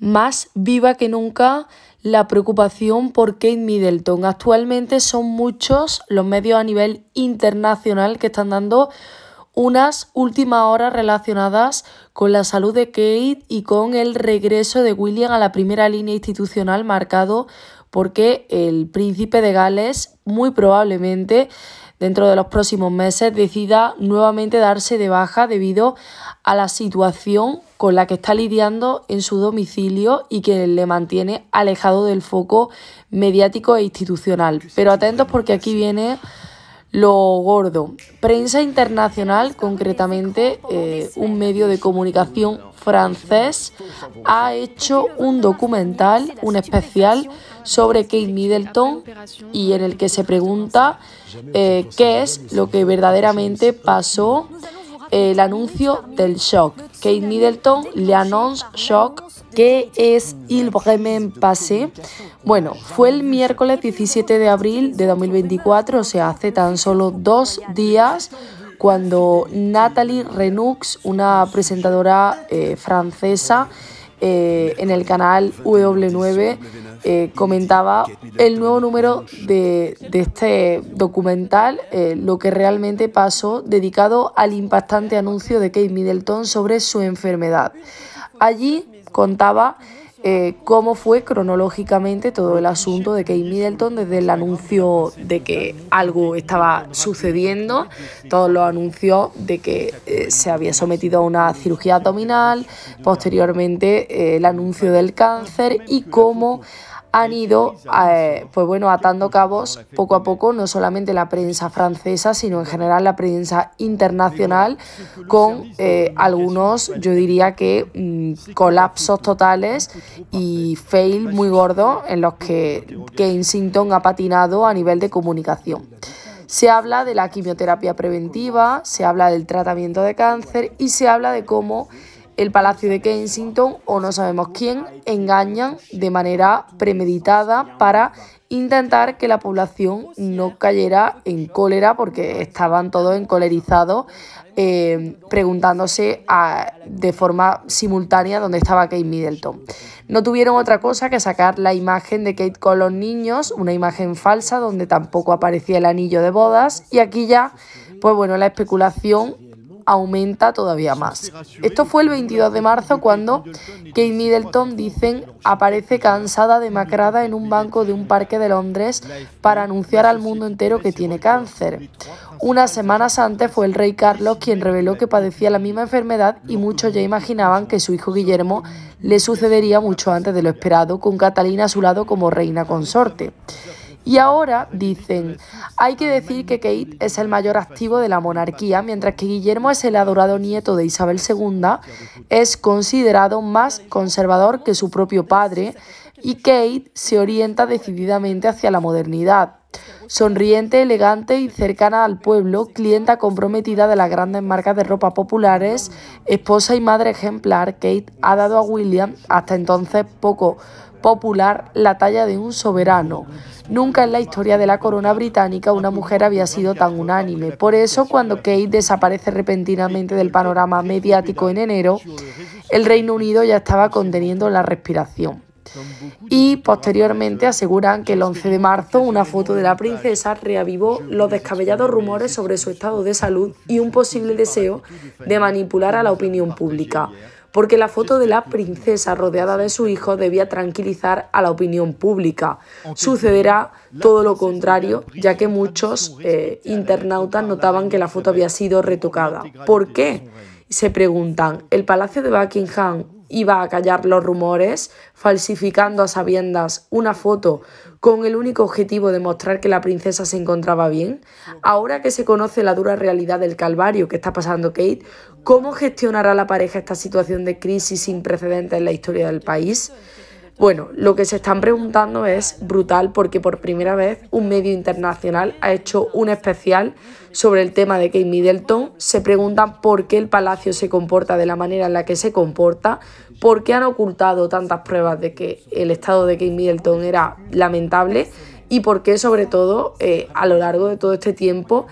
más viva que nunca la preocupación por Kate Middleton. Actualmente son muchos los medios a nivel internacional que están dando unas últimas horas relacionadas con la salud de Kate y con el regreso de William a la primera línea institucional marcado porque el príncipe de Gales muy probablemente dentro de los próximos meses decida nuevamente darse de baja debido a la situación con la que está lidiando en su domicilio y que le mantiene alejado del foco mediático e institucional. Pero atentos porque aquí viene lo gordo, prensa internacional, concretamente eh, un medio de comunicación francés, ha hecho un documental, un especial sobre Kate Middleton y en el que se pregunta eh, qué es lo que verdaderamente pasó eh, el anuncio del shock. Kate Middleton, le annonce shock ¿Qué es Il Bremen Passé? Bueno, fue el miércoles 17 de abril de 2024, o sea, hace tan solo dos días, cuando Nathalie Renoux una presentadora eh, francesa, eh, en el canal W9 eh, comentaba el nuevo número de, este documental, lo que realmente pasó, dedicado al impactante anuncio de Kate Middleton sobre su enfermedad. Allí contaba eh, cómo fue cronológicamente todo el asunto de Kate Middleton desde el anuncio de que algo estaba sucediendo, todos los anuncios de que eh, se había sometido a una cirugía abdominal, posteriormente eh, el anuncio del cáncer y cómo han ido, eh, pues bueno, atando cabos poco a poco, no solamente la prensa francesa, sino en general la prensa internacional, con eh, algunos, yo diría que mm, colapsos totales y fail muy gordo en los que Kensington ha patinado a nivel de comunicación. Se habla de la quimioterapia preventiva, se habla del tratamiento de cáncer y se habla de cómo el Palacio de Kensington o no sabemos quién engañan de manera premeditada para intentar que la población no cayera en cólera porque estaban todos encolerizados eh, preguntándose de forma simultánea dónde estaba Kate Middleton. No tuvieron otra cosa que sacar la imagen de Kate con los niños, una imagen falsa donde tampoco aparecía el anillo de bodas y aquí ya, pues bueno, la especulación aumenta todavía más. Esto fue el 22 de marzo cuando Kate Middleton, dicen, aparece cansada, demacrada en un banco de un parque de Londres para anunciar al mundo entero que tiene cáncer. Unas semanas antes fue el rey Carlos quien reveló que padecía la misma enfermedad y muchos ya imaginaban que su hijo Guillermo le sucedería mucho antes de lo esperado, con Catalina a su lado como reina consorte. Y ahora dicen, hay que decir que Kate es el mayor activo de la monarquía, mientras que Guillermo es el adorado nieto de Isabel II, es considerado más conservador que su propio padre y Kate se orienta decididamente hacia la modernidad. Sonriente, elegante y cercana al pueblo, clienta comprometida de las grandes marcas de ropa populares, esposa y madre ejemplar, Kate ha dado a William, hasta entonces poco popular, la talla de un soberano. Nunca en la historia de la corona británica una mujer había sido tan unánime. Por eso, cuando Kate desaparece repentinamente del panorama mediático en enero, el Reino Unido ya estaba conteniendo la respiración. Y posteriormente aseguran que el 11 de marzo una foto de la princesa reavivó los descabellados rumores sobre su estado de salud y un posible deseo de manipular a la opinión pública, porque la foto de la princesa rodeada de su hijo debía tranquilizar a la opinión pública. Sucederá todo lo contrario, ya que muchos eh, internautas notaban que la foto había sido retocada. ¿Por qué? Se preguntan, ¿el Palacio de Buckingham iba a callar los rumores, falsificando a sabiendas una foto con el único objetivo de mostrar que la princesa se encontraba bien? Ahora que se conoce la dura realidad del calvario que está pasando Kate, ¿cómo gestionará la pareja esta situación de crisis sin precedentes en la historia del país? Bueno, lo que se están preguntando es brutal porque por primera vez un medio internacional ha hecho un especial sobre el tema de Kate Middleton. Se preguntan por qué el palacio se comporta de la manera en la que se comporta, por qué han ocultado tantas pruebas de que el estado de Kate Middleton era lamentable y por qué sobre todo eh, a lo largo de todo este tiempo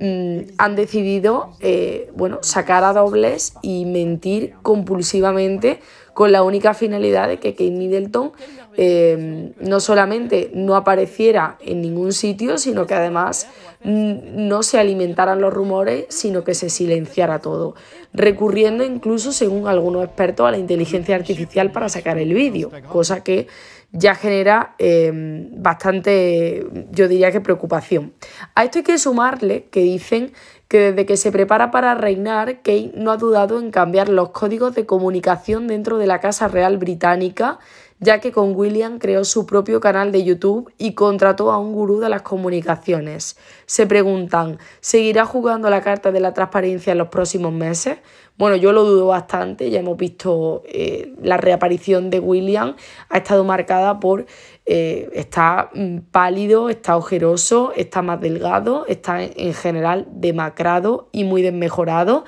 mm, han decidido eh, bueno, sacar a dobles y mentir compulsivamente con la única finalidad de que Kate Middleton eh, no solamente no apareciera en ningún sitio, sino que además mm, no se alimentaran los rumores, sino que se silenciara todo, recurriendo incluso, según algunos expertos, a la inteligencia artificial para sacar el vídeo, cosa que ya genera em, bastante, yo diría que preocupación. A esto hay que sumarle que dicen que desde que se prepara para reinar, Kate no ha dudado en cambiar los códigos de comunicación dentro de la Casa Real Británica ya que con William creó su propio canal de YouTube y contrató a un gurú de las comunicaciones. Se preguntan, ¿seguirá jugando la carta de la transparencia en los próximos meses? Bueno, yo lo dudo bastante, ya hemos visto eh, la reaparición de William, ha estado marcada por, eh, está mm, pálido, está ojeroso, está más delgado, está en general demacrado y muy desmejorado.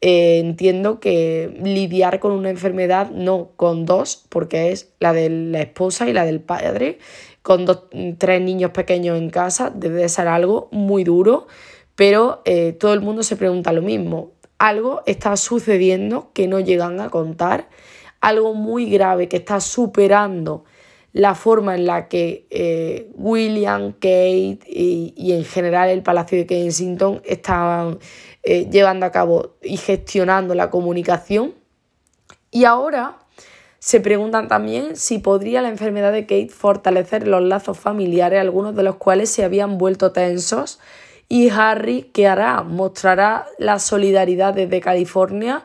Eh, entiendo que lidiar con una enfermedad, no con dos, porque es la de la esposa y la del padre, con mm, tres niños pequeños en casa, debe ser algo muy duro, pero eh, todo el mundo se pregunta lo mismo. Algo está sucediendo que no llegan a contar, algo muy grave que está superando la forma en la que eh, William, Kate y, y, en general el Palacio de Kensington estaban eh, llevando a cabo y gestionando la comunicación. Y ahora se preguntan también si podría la enfermedad de Kate fortalecer los lazos familiares, algunos de los cuales se habían vuelto tensos. ¿Y Harry qué hará? ¿Mostrará la solidaridad desde California?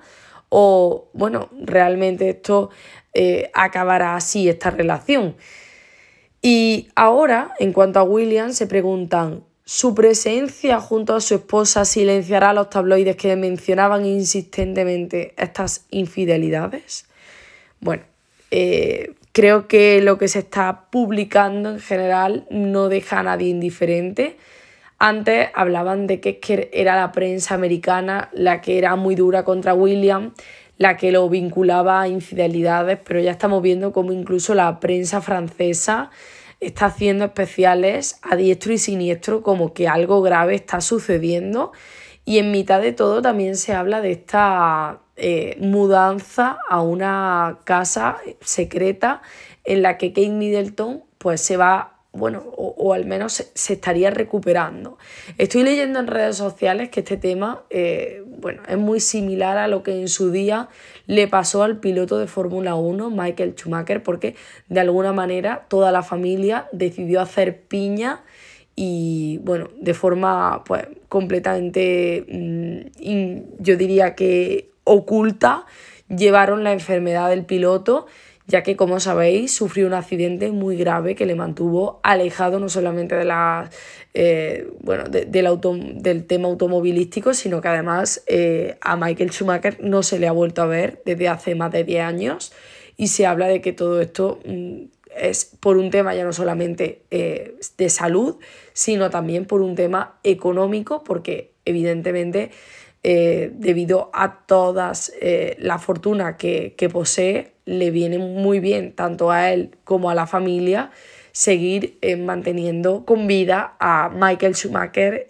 ¿O, bueno, realmente esto eh, acabará así, esta relación? Y ahora, en cuanto a William, se preguntan, su presencia junto a su esposa silenciará a los tabloides que mencionaban insistentemente estas infidelidades. Bueno, eh, creo que lo que se está publicando en general no deja a nadie indiferente. Antes hablaban de que era la prensa americana la que era muy dura contra William, la que lo vinculaba a infidelidades, pero ya estamos viendo como incluso la prensa francesa está haciendo especiales a diestro y siniestro como que algo grave está sucediendo y en mitad de todo también se habla de esta eh, mudanza a una casa secreta en la que Kate Middleton pues se va bueno, o, al menos se, estaría recuperando. Estoy leyendo en redes sociales que este tema, eh, bueno, es muy similar a lo que en su día le pasó al piloto de Fórmula 1, Michael Schumacher, porque de alguna manera toda la familia decidió hacer piña y bueno, de forma pues completamente, mm, yo diría que oculta, llevaron la enfermedad del piloto ya que como sabéis sufrió un accidente muy grave que le mantuvo alejado no solamente de la, eh, bueno, del, auto, del, tema automovilístico, sino que además eh, a Michael Schumacher no se le ha vuelto a ver desde hace más de 10 años y se habla de que todo esto mm, es por un tema ya no solamente eh, de salud, sino también por un tema económico, porque evidentemente eh, debido a toda eh, la fortuna que, posee, le viene muy bien tanto a él como a la familia seguir eh, manteniendo con vida a Michael Schumacher,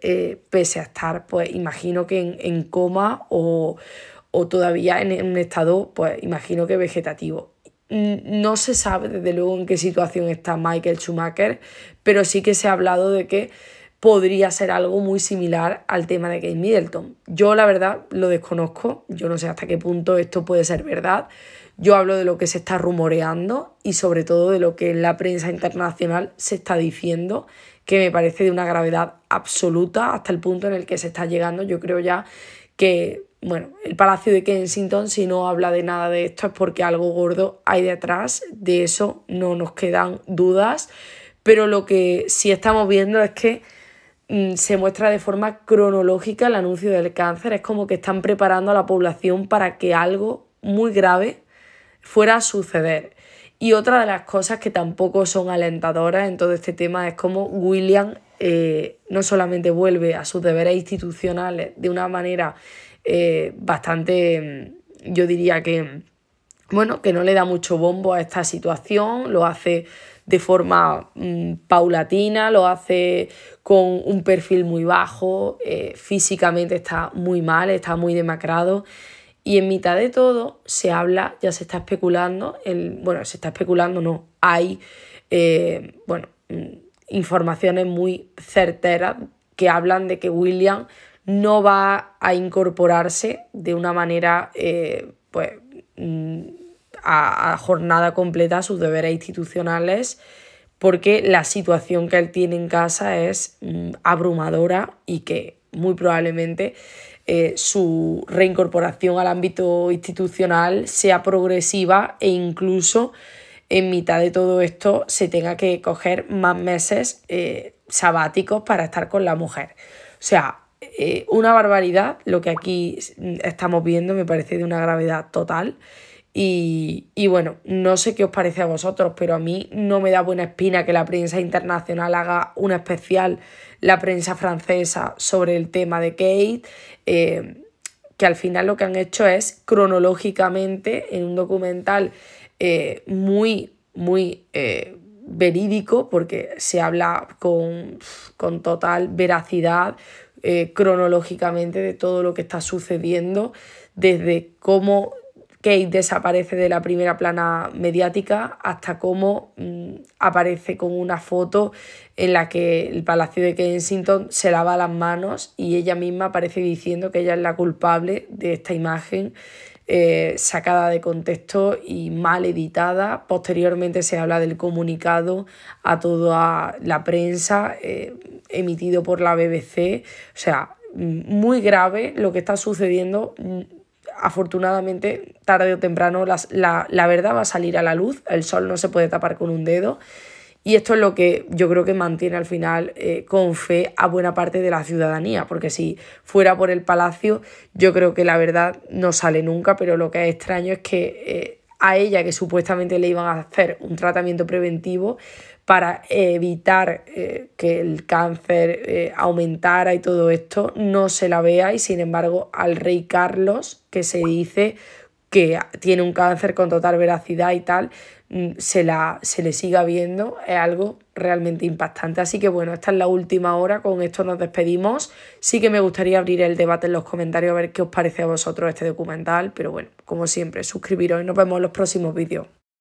pese a estar, pues imagino que en, coma o, todavía en un estado, pues imagino que vegetativo. No se sabe desde luego en qué situación está Michael Schumacher, pero sí que se ha hablado de que podría ser algo muy similar al tema de Kate Middleton. Yo la verdad lo desconozco, yo no sé hasta qué punto esto puede ser verdad. Yo hablo de lo que se está rumoreando y sobre todo de lo que en la prensa internacional se está diciendo, que me parece de una gravedad absoluta hasta el punto en el que se está llegando. Yo creo ya que, bueno, el Palacio de Kensington si no habla de nada de esto es porque algo gordo hay detrás, de eso no nos quedan dudas, pero lo que sí estamos viendo es que Mm, se muestra de forma cronológica el anuncio del cáncer. Es como que están preparando a la población para que algo muy grave fuera a suceder. Y otra de las cosas que tampoco son alentadoras en todo este tema es como William eh, no solamente vuelve a sus deberes institucionales de una manera eh, bastante, mm, yo diría que, bueno, que no le da mucho bombo a esta situación, lo hace de forma mm, paulatina, lo hace con un perfil muy bajo, eh, físicamente está muy mal, está muy demacrado. Y en mitad de todo se habla, ya se está especulando, el, bueno, se está especulando, no, hay, eh, bueno, mm, informaciones muy certeras que hablan de que William no va a incorporarse de una manera, eh, pues, mm, a, jornada completa sus deberes institucionales porque la situación que él tiene en casa es mm, abrumadora y que muy probablemente eh, su reincorporación al ámbito institucional sea progresiva e incluso en mitad de todo esto se tenga que coger más meses eh, sabáticos para estar con la mujer. O sea, eh, una barbaridad lo que aquí mm, estamos viendo, me parece de una gravedad total y, bueno, no sé qué os parece a vosotros, pero a mí no me da buena espina que la prensa internacional haga un especial, la prensa francesa, sobre el tema de Kate, eh, que al final lo que han hecho es cronológicamente en un documental eh, muy, muy eh, verídico, porque se habla con, con total veracidad, cronológicamente, de todo lo que está sucediendo, desde cómo Kate desaparece de la primera plana mediática hasta cómo mm, aparece con una foto en la que el Palacio de Kensington se lava las manos y ella misma aparece diciendo que ella es la culpable de esta imagen eh, sacada de contexto y mal editada. Posteriormente se habla del comunicado a toda la prensa eh, emitido por la BBC. O sea, mm, muy grave lo que está sucediendo mm, afortunadamente, tarde o temprano, la, verdad va a salir a la luz, el sol no se puede tapar con un dedo. Y esto es lo que yo creo que mantiene al final eh, con fe a buena parte de la ciudadanía, porque si fuera por el palacio, yo creo que la verdad no sale nunca, pero lo que es extraño es que eh, a ella, que supuestamente le iban a hacer un tratamiento preventivo, para evitar eh, que el cáncer eh, aumentara y todo esto, no se la vea y sin embargo al rey Carlos, que se dice que tiene un cáncer con total veracidad y tal, mm, se, la, se le siga viendo, es algo realmente impactante. Así que bueno, esta es la última hora, con esto nos despedimos. Sí que me gustaría abrir el debate en los comentarios a ver qué os parece a vosotros este documental, pero bueno, como siempre, suscribiros y nos vemos en los próximos vídeos.